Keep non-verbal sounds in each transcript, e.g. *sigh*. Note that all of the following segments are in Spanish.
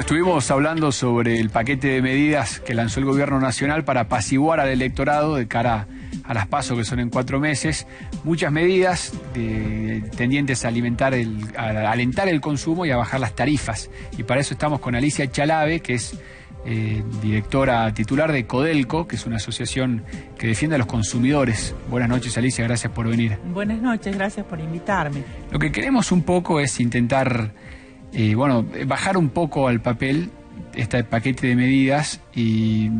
estuvimos hablando sobre el paquete de medidas que lanzó el gobierno nacional para apaciguar al electorado de cara a las pasos que son en cuatro meses. Muchas medidas tendientes a, alimentar el, alentar el consumo y a bajar las tarifas. Y para eso estamos con Alicia Chalave, que es eh, directora titular de Codelco, que es una asociación que defiende a los consumidores. Buenas noches, Alicia, gracias por venir. Buenas noches, gracias por invitarme. Lo que queremos un poco es intentar bueno, bajar un poco al papel este paquete de medidas y eh,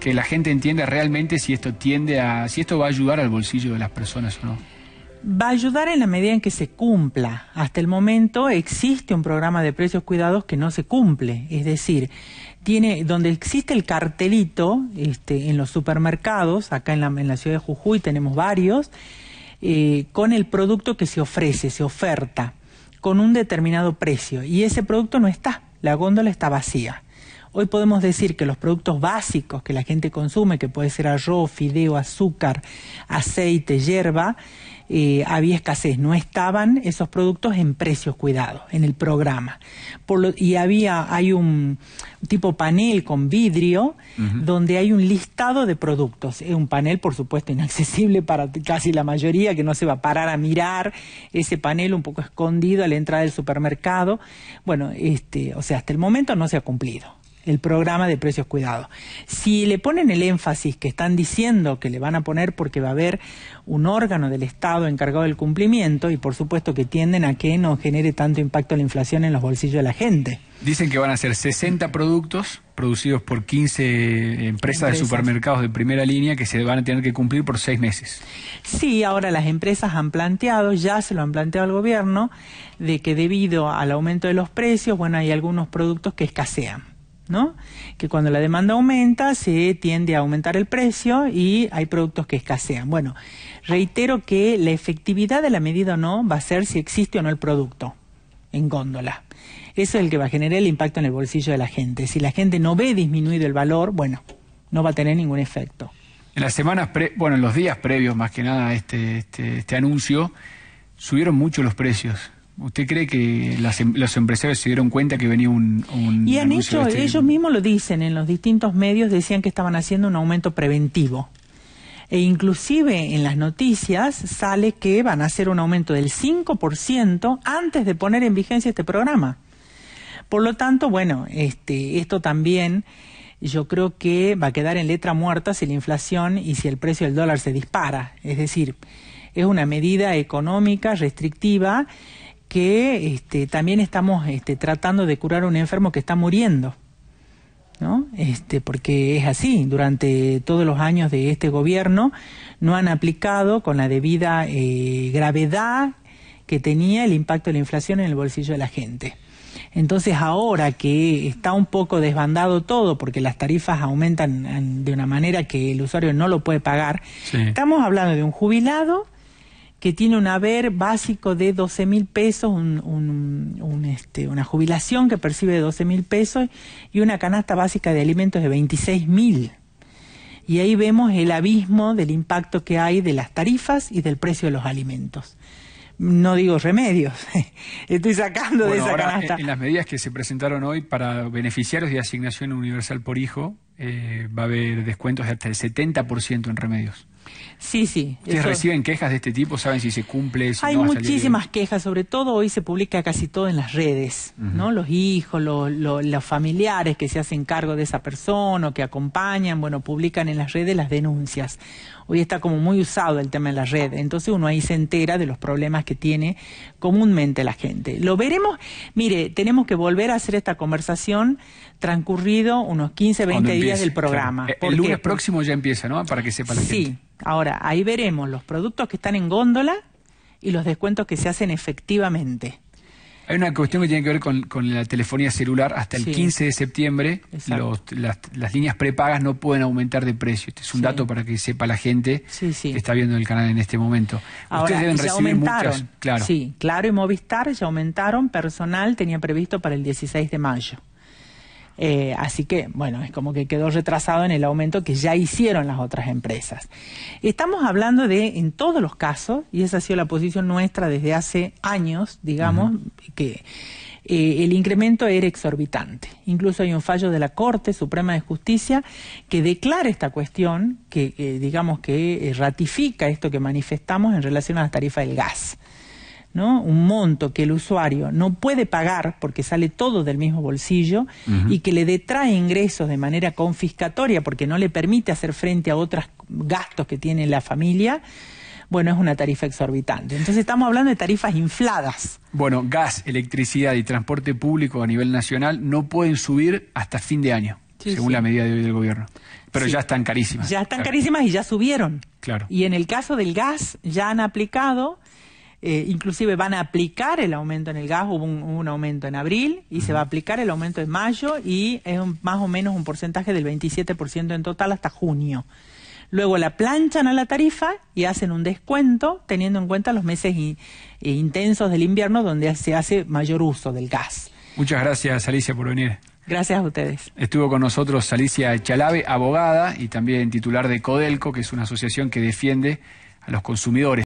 que la gente entienda realmente si esto tiende a, si esto va a ayudar al bolsillo de las personas o no va a ayudar en la medida en que se cumpla. Hasta el momento existe un programa de precios cuidados que no se cumple, es decir, tiene donde existe el cartelito este, en los supermercados, acá en la, en la ciudad de Jujuy tenemos varios, eh, con el producto que se ofrece, se oferta con un determinado precio y ese producto no está, la góndola está vacía. Hoy podemos decir que los productos básicos que la gente consume, que puede ser arroz, fideo, azúcar, aceite, hierba, eh, había escasez, no estaban esos productos en precios cuidados, en el programa. y había, hay un tipo panel con vidrio donde hay un listado de productos. Es un panel, por supuesto, inaccesible para casi la mayoría, que no se va a parar a mirar ese panel un poco escondido a la entrada del supermercado. Bueno, este, o sea, hasta el momento no se ha cumplido el programa de precios cuidados. Si le ponen el énfasis que están diciendo que le van a poner porque va a haber un órgano del Estado encargado del cumplimiento y por supuesto que tienden a que no genere tanto impacto la inflación en los bolsillos de la gente. Dicen que van a ser 60 productos producidos por 15 empresas, de supermercados de primera línea que se van a tener que cumplir por seis meses. Sí, ahora las empresas han planteado, ya se lo han planteado al gobierno, de que debido al aumento de los precios, bueno, hay algunos productos que escasean. ¿no? Que cuando la demanda aumenta se tiende a aumentar el precio y hay productos que escasean. Bueno, reitero que la efectividad de la medida o no va a ser si existe o no el producto en góndola. Eso es el que va a generar el impacto en el bolsillo de la gente. Si la gente no ve disminuido el valor, bueno, no va a tener ningún efecto. En las semanas, bueno, en los días previos más que nada a este, este, este anuncio, subieron mucho los precios ¿Usted cree que las, em-, los empresarios se dieron cuenta que venía un... un y este ellos mismos lo dicen, en los distintos medios decían que estaban haciendo un aumento preventivo. E inclusive en las noticias sale que van a hacer un aumento del 5% antes de poner en vigencia este programa. Por lo tanto, bueno, este, esto también yo creo que va a quedar en letra muerta si la inflación y si el precio del dólar se dispara. Es decir, es una medida económica restrictiva que este, también estamos este, tratando de curar a un enfermo que está muriendo. ¿No? Este, porque es así, durante todos los años de este gobierno no han aplicado con la debida eh, gravedad que tenía el impacto de la inflación en el bolsillo de la gente. Entonces ahora que está un poco desbandado todo porque las tarifas aumentan eh, de una manera que el usuario no lo puede pagar, estamos hablando de un jubilado que tiene un haber básico de 12 mil pesos, un, este, una jubilación que percibe 12 mil pesos y una canasta básica de alimentos de 26 mil. Y ahí vemos el abismo del impacto que hay de las tarifas y del precio de los alimentos no digo remedios, *laughs* estoy sacando de esa canasta. en las medidas que se presentaron hoy para beneficiarios de asignación universal por hijo, eh, va a haber descuentos de hasta el 70% en remedios. Sí, sí. ¿Ustedes reciben quejas de este tipo? ¿Saben si se cumple? hay muchísimas quejas, sobre todo hoy se publica casi todo en las redes, ¿no? Los hijos, los, familiares que se hacen cargo de esa persona o que acompañan, bueno, publican en las redes las denuncias. Hoy está como muy usado el tema en las redes entonces uno ahí se entera de los problemas que tiene comúnmente la gente. Lo veremos, mire, tenemos que volver a hacer esta conversación transcurrido unos 15, 20 días del programa. Eh, el, lunes próximo ya empieza, ¿no? Para que sepa Sí. Ahora, ahí veremos los productos que están en góndola y los descuentos que se hacen efectivamente. Hay una cuestión que tiene que ver con, la telefonía celular. Hasta el 15 de septiembre las, líneas prepagas no pueden aumentar de precio. Este es un dato para que sepa la gente que está viendo el canal en este momento. Ustedes deben recibir muchas. Claro. Sí, claro, y Movistar ya aumentaron. Personal tenía previsto para el 16 de mayo. Eh, así que, bueno, es como que quedó retrasado en el aumento que ya hicieron las otras empresas. Estamos hablando de, en todos los casos, y esa ha sido la posición nuestra desde hace años, digamos, que eh, el incremento era exorbitante. Incluso hay un fallo de la Corte Suprema de Justicia que declara esta cuestión, que eh, digamos que ratifica esto que manifestamos en relación a la tarifa del gas. ¿no? un monto que el usuario no puede pagar porque sale todo del mismo bolsillo y que le detrae ingresos de manera confiscatoria porque no le permite hacer frente a otros gastos que tiene la familia, bueno, es una tarifa exorbitante. Entonces estamos hablando de tarifas infladas. Bueno, gas, electricidad y transporte público a nivel nacional no pueden subir hasta fin de año, según la medida de hoy del gobierno. Pero ya están carísimas. Ya están carísimas y ya subieron. Claro. Y en el caso del gas, ya han aplicado eh, inclusive van a aplicar el aumento en el gas, hubo un, aumento en abril y se va a aplicar el aumento en mayo y es más o menos un porcentaje del 27% en total hasta junio. Luego la planchan a la tarifa y hacen un descuento teniendo en cuenta los meses eh, intensos del invierno donde se hace mayor uso del gas. Muchas gracias Alicia por venir. Gracias a ustedes. Estuvo con nosotros Alicia Chalave, abogada y también titular de Codelco, que es una asociación que defiende a los consumidores.